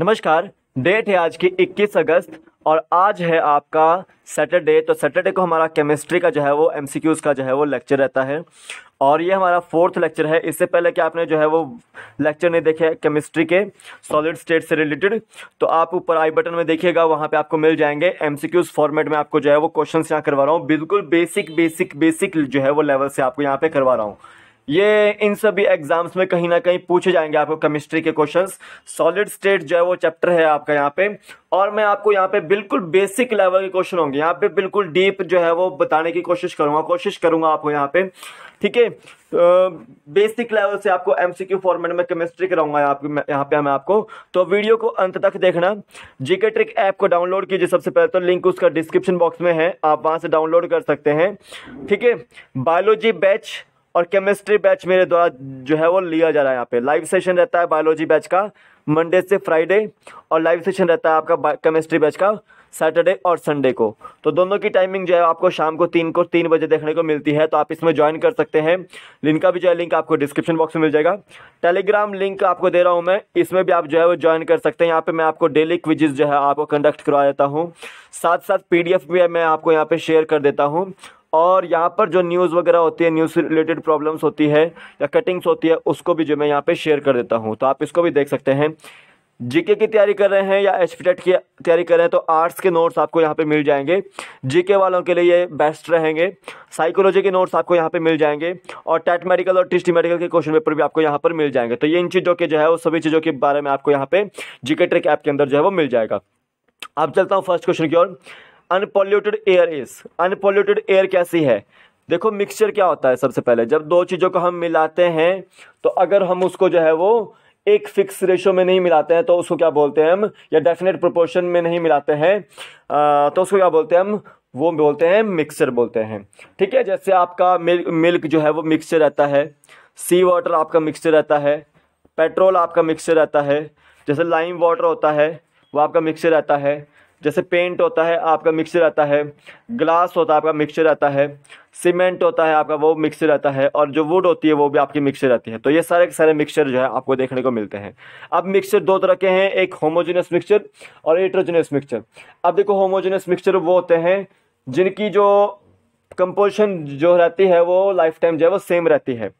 नमस्कार डेट है आज की 21 अगस्त और आज है आपका सैटरडे तो सैटरडे को हमारा केमिस्ट्री का जो है वो एम का जो है वो लेक्चर रहता है और ये हमारा फोर्थ लेक्चर है इससे पहले कि आपने जो है वो लेक्चर नहीं देखे केमिस्ट्री के सॉलिड स्टेट से रिलेटेड तो आप ऊपर आई बटन में देखिएगा वहाँ पे आपको मिल जाएंगे एम फॉर्मेट में आपको जो है वो क्वेश्चन यहाँ करवा रहा हूँ बिल्कुल बेसिक बेसिक बेसिक जो है वो लेवल से आपको यहाँ पे करवा रहा हूँ ये इन सभी एग्जाम्स में कहीं ना कहीं पूछे जाएंगे आपको केमिस्ट्री के क्वेश्चंस सॉलिड स्टेट जो है वो चैप्टर है आपका यहाँ पे और मैं आपको यहाँ पे बिल्कुल बेसिक लेवल के क्वेश्चन होंगे यहाँ पे बिल्कुल डीप जो है वो बताने की कोशिश करूंगा कोशिश करूंगा आपको यहाँ पे ठीक है बेसिक तो, लेवल से आपको एमसीक्यू फॉर्मेट में केमिस्ट्री कराऊंगा आपको यहाँ पे मैं आपको तो वीडियो को अंत तक देखना जीके ट्रिक ऐप को डाउनलोड कीजिए सबसे पहले तो लिंक उसका डिस्क्रिप्शन बॉक्स में है आप वहाँ से डाउनलोड कर सकते हैं ठीक है बायोलॉजी बैच और केमिस्ट्री बैच मेरे द्वारा जो है वो लिया जा रहा है यहाँ पे लाइव सेशन रहता है बायोलॉजी बैच का मंडे से फ्राइडे और लाइव सेशन रहता है आपका केमिस्ट्री बैच का सैटरडे और संडे को तो दोनों की टाइमिंग जो है आपको शाम को तीन को तीन बजे देखने को मिलती है तो आप इसमें ज्वाइन कर सकते हैं लिंक का भी जो है लिंक आपको डिस्क्रिप्शन बॉक्स में मिल जाएगा टेलीग्राम लिंक आपको दे रहा हूँ मैं इसमें भी आप जो है वो ज्वाइन कर सकते हैं यहाँ पे मैं आपको डेली क्विजेज जो है आपको कंडक्ट करवा देता हूँ साथ साथ पी भी मैं आपको यहाँ पर शेयर कर देता हूँ और यहाँ पर जो न्यूज़ वगैरह होती है न्यूज़ से रिलेटेड प्रॉब्लम्स होती है या कटिंग्स होती है उसको भी जो मैं यहाँ पे शेयर कर देता हूँ तो आप इसको भी देख सकते हैं जीके की तैयारी कर रहे हैं या एच की तैयारी कर रहे हैं तो आर्ट्स के नोट्स आपको यहाँ पे मिल जाएंगे जीके वालों के लिए ये बेस्ट रहेंगे साइकोलॉजी के नोट्स आपको यहाँ पे मिल जाएंगे और टैट मेडिकल और टिस्ट मेडिकल के क्वेश्चन पेपर भी आपको यहाँ पर मिल जाएंगे तो ये इन चीज़ों के जो है वो सभी चीज़ों के बारे में आपको यहाँ पे जीके ट्रिक ऐप के अंदर जो है वो मिल जाएगा अब चलता हूँ फर्स्ट क्वेश्चन की ओर unpolluted air is unpolluted air कैसी है देखो मिक्सचर क्या होता है सबसे पहले जब दो चीज़ों को हम मिलाते हैं तो अगर हम उसको जो है वो एक फिक्स रेशो में नहीं मिलाते हैं तो उसको क्या बोलते हैं हम या डेफिनेट प्रोपोर्शन में नहीं मिलाते हैं तो उसको क्या बोलते हैं हम वो बोलते हैं मिक्सचर बोलते हैं ठीक है जैसे आपका मिल्क मिल्क जो है वो मिक्सचर रहता है सी वाटर आपका मिक्सचर रहता है पेट्रोल आपका मिक्सचर रहता है जैसे लाइम वाटर होता है वो आपका मिक्सचर रहता है जैसे पेंट होता है आपका मिक्सर आता है ग्लास होता है आपका मिक्सचर आता है सीमेंट होता है आपका वो मिक्सर आता है और जो वुड होती है वो भी आपकी मिक्सर आती है तो ये सारे के सारे मिक्सर जो है आपको देखने को मिलते हैं अब मिक्सर दो तरह के हैं एक होमोजेनस मिक्सचर और एट्रोजेनस मिक्सर अब देखो होमोजेनस मिक्सर वो होते हैं जिनकी जो कंपोजिशन जो रहती है वो लाइफ टाइम जो है वो सेम रहती है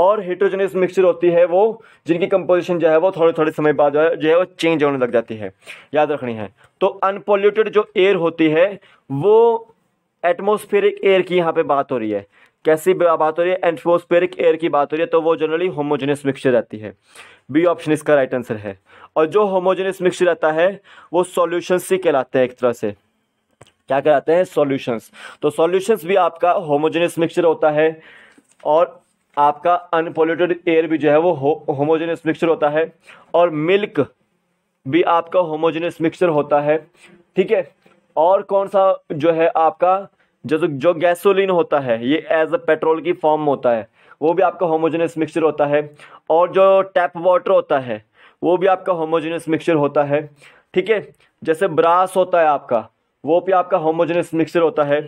और हेट्रोजेनियस मिक्सचर होती है वो जिनकी कंपोजिशन जो है वो थोड़े थोड़े समय बाद जो है वो चेंज होने लग जाती है याद रखनी है तो अनपोल्यूटेड जो एयर होती है वो एटमोस्फेरिक एयर की यहाँ पे बात हो रही है कैसी बात हो रही है एटमोस्फेरिक एयर की बात हो रही है तो वो जनरली होमोजेनियस मिक्सचर रहती है बी ऑप्शन इसका राइट आंसर है और जो होमोजेनियस मिक्सचर रहता है वो सोल्यूशंस ही कहलाते हैं एक तरह से क्या कहलाते हैं सोल्यूशंस तो सोल्यूशंस भी आपका होमोजेनियस मिक्सचर होता है और आपका अनपोल्यूटेड एयर भी जो है वो हो, होमोजेनस मिक्सचर होता है और मिल्क भी आपका होमोजेनस मिक्सचर होता है ठीक है और कौन सा जो है आपका जो जो गैसोलीन होता है ये एज अ पेट्रोल की फॉर्म में होता है वो भी आपका होमोजेनस मिक्सचर होता है और जो टैप वाटर होता है वो भी आपका होमोजेनस मिक्सचर होता है ठीक है जैसे ब्रास होता है आपका वो भी आपका होमोजेनस मिक्सचर होता है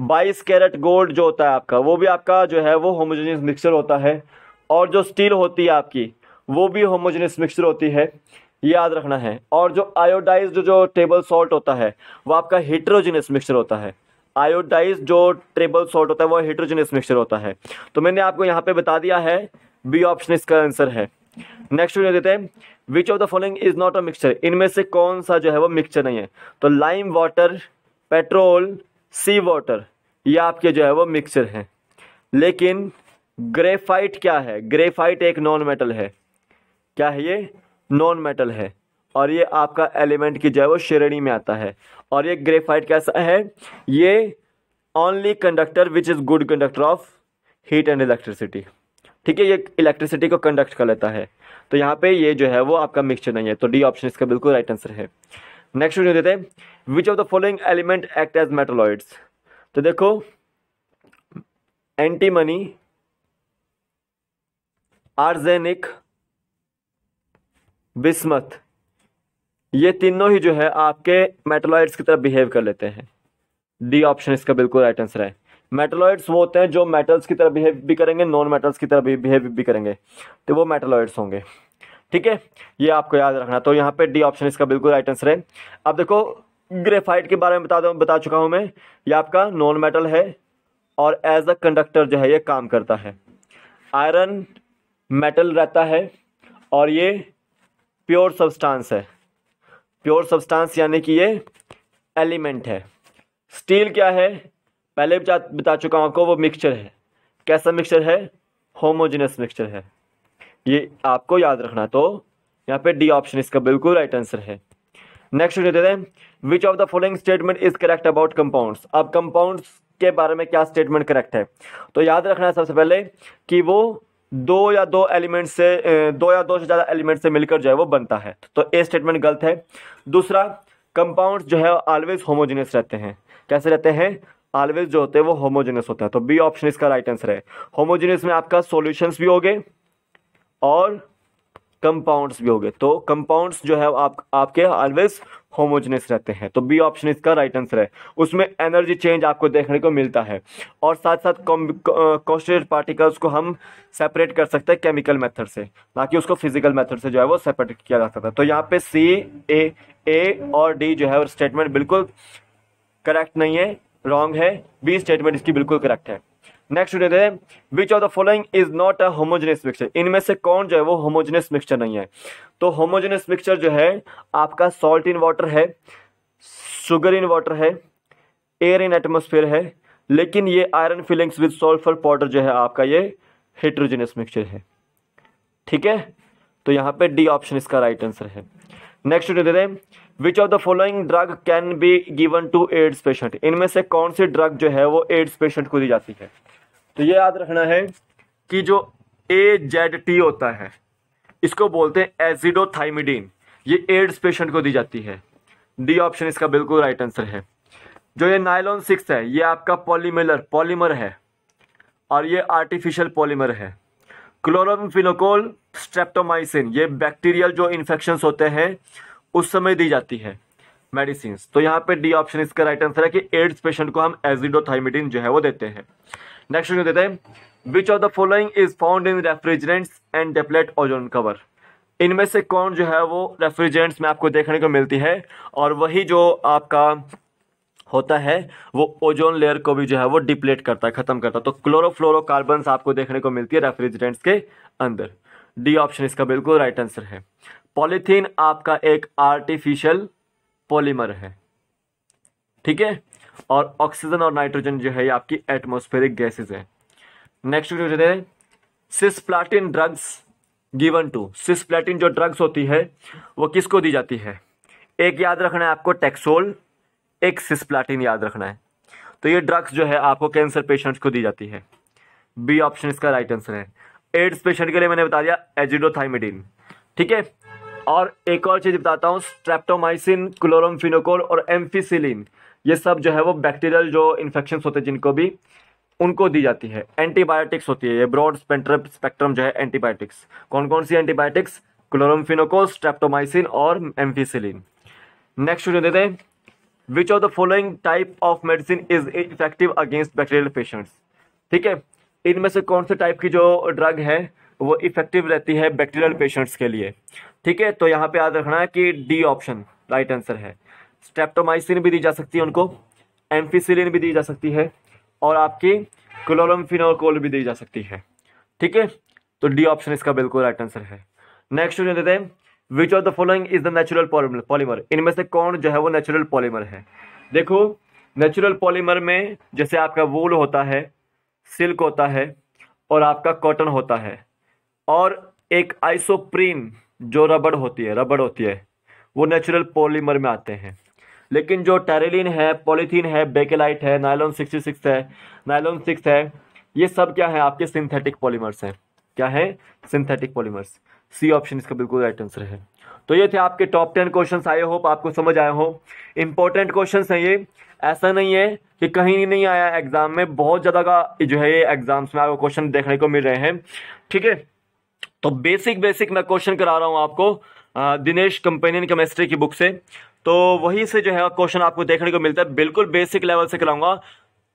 बाईस कैरेट गोल्ड जो होता है आपका वो भी आपका जो है वो होमोजेनियस मिक्सचर होता है और जो स्टील होती है आपकी वो भी होमोजेनियस मिक्सचर होती है याद रखना है और जो आयोडाइज जो, टेबल सॉल्ट होता है वो आपका हिट्रोजिनियस मिक्सचर होता है आयोडाइज जो टेबल सॉल्ट होता है वो हिट्रोजिनियस मिक्सचर होता है तो मैंने आपको यहाँ पे बता दिया है बी ऑप्शन इसका आंसर है नेक्स्ट क्वेश्चन देते हैं which of the following is not a mixture इनमें से कौन सा जो है वो मिक्सचर नहीं है तो lime water petrol sea water ये आपके जो है वो मिक्सचर हैं लेकिन ग्रेफाइट क्या है ग्रेफाइट एक नॉन मेटल है क्या है ये नॉन मेटल है और ये आपका एलिमेंट की जो है वो श्रेणी में आता है और ये ग्रेफाइट कैसा है ये only conductor which is good conductor of heat and electricity ठीक है ये इलेक्ट्रिसिटी को कंडक्ट कर लेता है तो यहाँ पे ये जो है वो आपका मिक्सचर नहीं है तो डी ऑप्शन इसका बिल्कुल राइट आंसर है नेक्स्ट क्वेश्चन देते हैं which of the following element act as metalloids तो देखो एंटी मनी आर्जेनिक बिस्मत ये तीनों ही जो है आपके मेटोलॉइड्स की तरफ बिहेव कर लेते हैं डी ऑप्शन इसका बिल्कुल राइट आंसर है मेटलॉइड्स वो होते हैं जो मेटल्स की तरह बिहेव भी करेंगे नॉन मेटल्स की तरह बिहेव भी करेंगे तो वो मेटलॉइड्स होंगे ठीक है ये आपको याद रखना तो यहाँ पे डी ऑप्शन इसका बिल्कुल राइट आंसर है अब देखो ग्रेफाइट के बारे में बता दूँ बता चुका हूँ मैं ये आपका नॉन मेटल है और एज अ कंडक्टर जो है ये काम करता है आयरन मेटल रहता है और ये प्योर सब्सटेंस है प्योर सब्सटेंस यानी कि ये एलिमेंट है स्टील क्या है पहले बता बता चुका हूँ आपको वो मिक्सचर है कैसा मिक्सचर है होमोजिनस मिक्सचर है ये आपको याद रखना तो यहाँ पे डी ऑप्शन इसका बिल्कुल राइट आंसर है नेक्स्ट क्वेश्चन देते हैं which of the following statement is correct about compounds अब कंपाउंड्स के बारे में क्या स्टेटमेंट करेक्ट है तो याद रखना है सबसे पहले कि वो दो या दो एलिमेंट से दो या दो से ज़्यादा एलिमेंट से मिलकर जो है वो बनता है तो ए स्टेटमेंट गलत है दूसरा कंपाउंड जो है ऑलवेज होमोजेनियस रहते हैं कैसे रहते हैं ऑलवेज जो होते हैं वो होमोजेनियस होता तो है तो बी ऑप्शन इसका राइट आंसर है होमोजेनियस में आपका सोल्यूशन भी हो गए और कंपाउंड्स भी हो गए तो कंपाउंड्स जो है आप आपके ऑलवेज होमोजनस रहते हैं तो बी ऑप्शन इसका राइट आंसर है उसमें एनर्जी चेंज आपको देखने को मिलता है और साथ साथ कॉन्स्टेट पार्टिकल्स को हम सेपरेट कर सकते हैं केमिकल मेथड से कि उसको फिजिकल मेथड से जो है वो सेपरेट किया जा सकता है तो यहाँ पे सी ए ए और डी जो है स्टेटमेंट बिल्कुल करेक्ट नहीं है रॉन्ग है बी स्टेटमेंट इसकी बिल्कुल करेक्ट है नेक्स्ट यूनिट है which of the following is not a homogeneous mixture इनमें से कौन जो है वो होमोजेनियस मिक्सचर नहीं है तो होमोजेनियस मिक्सचर जो है आपका सॉल्ट इन वाटर है शुगर इन वाटर है एयर इन एटमोसफेयर है लेकिन ये iron filings with sulphur powder जो है आपका ये हेट्रोजेनियस मिक्सचर है ठीक है तो यहाँ पे डी ऑप्शन इसका राइट आंसर है नेक्स्ट दे रहे which of the following drug can be given to AIDS patient इनमें से कौन सी ड्रग जो है वो एड्स पेशेंट को दी जाती है तो ये याद रखना है कि जो ए जेड टी होता है इसको बोलते हैं एजिडोथाइमिडीन ये एड्स पेशेंट को दी जाती है डी ऑप्शन इसका बिल्कुल राइट आंसर है जो ये नाइलॉन सिक्स है ये आपका पॉलीमिलर पॉलीमर है और ये आर्टिफिशियल पॉलीमर है क्लोरोफिनोकोल स्ट्रेप्टोमाइसिन ये बैक्टीरियल जो इन्फेक्शन होते हैं उस समय दी जाती है मेडिसिन तो यहाँ पे डी ऑप्शन इसका राइट आंसर है कि एड्स पेशेंट को हम एजिडोथाइमिडिन जो है वो देते हैं नेक्स्ट क्वेश्चन देते हैं which of the following is found in refrigerants and deplete ozone cover इनमें से कौन जो है वो रेफ्रिजरेंट्स में आपको देखने को मिलती है और वही जो आपका होता है वो ओजोन लेयर को भी जो है वो डिप्लेट करता है ख़त्म करता है तो क्लोरोफ्लोरोकार्बन आपको देखने को मिलती है रेफ्रिजरेंट्स के अंदर डी ऑप्शन इसका बिल्कुल राइट आंसर है पॉलीथीन आपका एक आर्टिफिशियल पॉलीमर है ठीक है और ऑक्सीजन और नाइट्रोजन जो है ये आपकी एटमोस्फेरिक गैसेज है नेक्स्ट जो देते हैं cisplatin drugs given to cisplatin जो ड्रग्स होती है वो किसको दी जाती है एक याद रखना है आपको टेक्सोल एक सिस्प्लाटिन याद रखना है तो ये ड्रग्स जो है आपको कैंसर पेशेंट्स को दी जाती है बी ऑप्शन इसका राइट आंसर है एड्स पेशेंट के लिए मैंने बता दिया एजिडोथाइमिडिन ठीक है और एक और चीज़ बताता हूँ स्ट्रेप्टोमाइसिन क्लोरमफिनोकोल और एम्फिसिलिन ये सब जो है वो बैक्टीरियल जो इन्फेक्शन होते हैं जिनको भी उनको दी जाती है एंटीबायोटिक्स होती है ये ब्रॉड स्पेक्ट्रम जो है एंटीबायोटिक्स कौन कौन सी एंटीबायोटिक्स क्लोरमफिनोकोस ट्रेप्टोमाइसिन और एम्फीसिलिन नेक्स्ट क्वेश्चन देते हैं which of the following type of medicine is effective against bacterial patients ठीक है इनमें से कौन से टाइप की जो ड्रग है वो इफेक्टिव रहती है बैक्टीरियल पेशेंट्स के लिए ठीक है तो यहाँ पे याद रखना है कि डी ऑप्शन राइट आंसर है स्टेप्टोमाइसिन भी दी जा सकती है उनको एम्फीसिलिन भी दी जा सकती है और आपकी क्लोरमफिनोकोल भी दी जा सकती है ठीक है तो डी ऑप्शन इसका बिल्कुल राइट आंसर है नेक्स्ट क्वेश्चन देते हैं which of the following is the natural polymer इनमें से कौन जो है वो नेचुरल पॉलीमर है देखो नेचुरल पॉलीमर में जैसे आपका वूल होता है सिल्क होता है और आपका कॉटन होता है और एक आइसोप्रीन जो रबड़ होती है रबड़ होती है वो नेचुरल पॉलीमर में आते हैं लेकिन जो टेरेलिन है पॉलीथीन है बेकेलाइट है नायलॉन सिक्सटी सिक्स है नायलॉन सिक्स है ये सब क्या है आपके सिंथेटिक पॉलीमर्स हैं क्या है सिंथेटिक पॉलीमर्स सी ऑप्शन इसका बिल्कुल राइट आंसर है तो ये थे आपके टॉप टेन क्वेश्चन आए होप आपको समझ आए हो इंपॉर्टेंट क्वेश्चन हैं ये ऐसा नहीं है कि कहीं नहीं आया एग्जाम में बहुत ज़्यादा का जो है ये एग्जाम्स में आपको क्वेश्चन देखने को मिल रहे हैं ठीक है तो बेसिक बेसिक मैं क्वेश्चन करा रहा हूँ आपको दिनेश कंपेनियन केमिस्ट्री की बुक से तो वहीं से जो है क्वेश्चन आपको देखने को मिलता है बिल्कुल बेसिक लेवल से कराऊंगा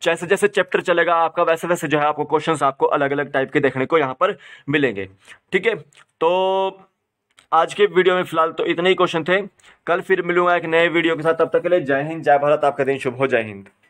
जैसे जैसे चैप्टर चलेगा आपका वैसे वैसे जो है आपको क्वेश्चन आपको अलग अलग टाइप के देखने को यहाँ पर मिलेंगे ठीक है तो आज के वीडियो में फिलहाल तो इतने ही क्वेश्चन थे कल फिर मिलूंगा एक नए वीडियो के साथ तब तक के लिए जय हिंद जय भारत आपका दिन शुभ हो जय हिंद